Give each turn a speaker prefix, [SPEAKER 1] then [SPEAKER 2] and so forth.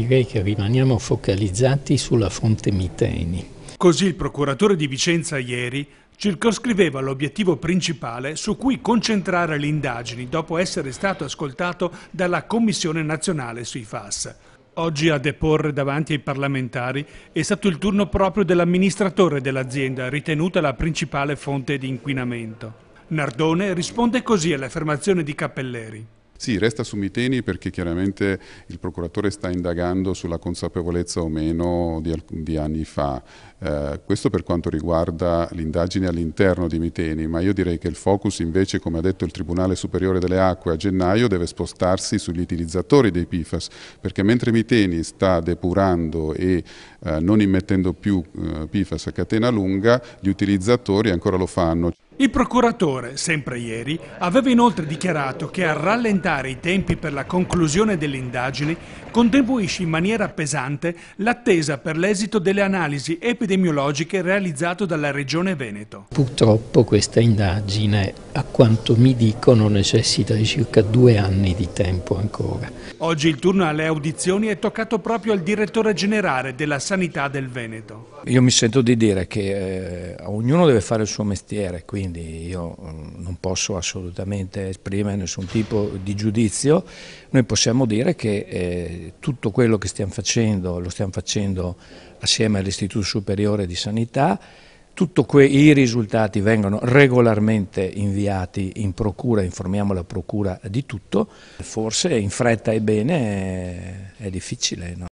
[SPEAKER 1] direi che rimaniamo focalizzati sulla fonte Miteni.
[SPEAKER 2] Così il procuratore di Vicenza ieri circoscriveva l'obiettivo principale su cui concentrare le indagini dopo essere stato ascoltato dalla Commissione nazionale sui FAS. Oggi a deporre davanti ai parlamentari è stato il turno proprio dell'amministratore dell'azienda, ritenuta la principale fonte di inquinamento. Nardone risponde così all'affermazione di Cappelleri.
[SPEAKER 3] Sì, resta su Miteni perché chiaramente il procuratore sta indagando sulla consapevolezza o meno di, di anni fa. Eh, questo per quanto riguarda l'indagine all'interno di Miteni, ma io direi che il focus invece, come ha detto il Tribunale Superiore delle Acque a gennaio, deve spostarsi sugli utilizzatori dei PFAS, perché mentre Miteni sta depurando e eh, non immettendo più eh, PFAS a catena lunga, gli utilizzatori ancora lo fanno.
[SPEAKER 2] Il procuratore, sempre ieri, aveva inoltre dichiarato che a rallentare i tempi per la conclusione delle indagini contribuisce in maniera pesante l'attesa per l'esito delle analisi epidemiologiche realizzate dalla Regione Veneto.
[SPEAKER 1] Purtroppo questa indagine, a quanto mi dicono, necessita di circa due anni di tempo ancora.
[SPEAKER 2] Oggi il turno alle audizioni è toccato proprio al direttore generale della Sanità del Veneto.
[SPEAKER 4] Io mi sento di dire che eh, ognuno deve fare il suo mestiere, quindi quindi io mm, non posso assolutamente esprimere nessun tipo di giudizio. Noi possiamo dire che eh, tutto quello che stiamo facendo lo stiamo facendo assieme all'Istituto Superiore di Sanità, tutti i risultati vengono regolarmente inviati in procura, informiamo la procura di tutto, forse in fretta e bene è difficile. No?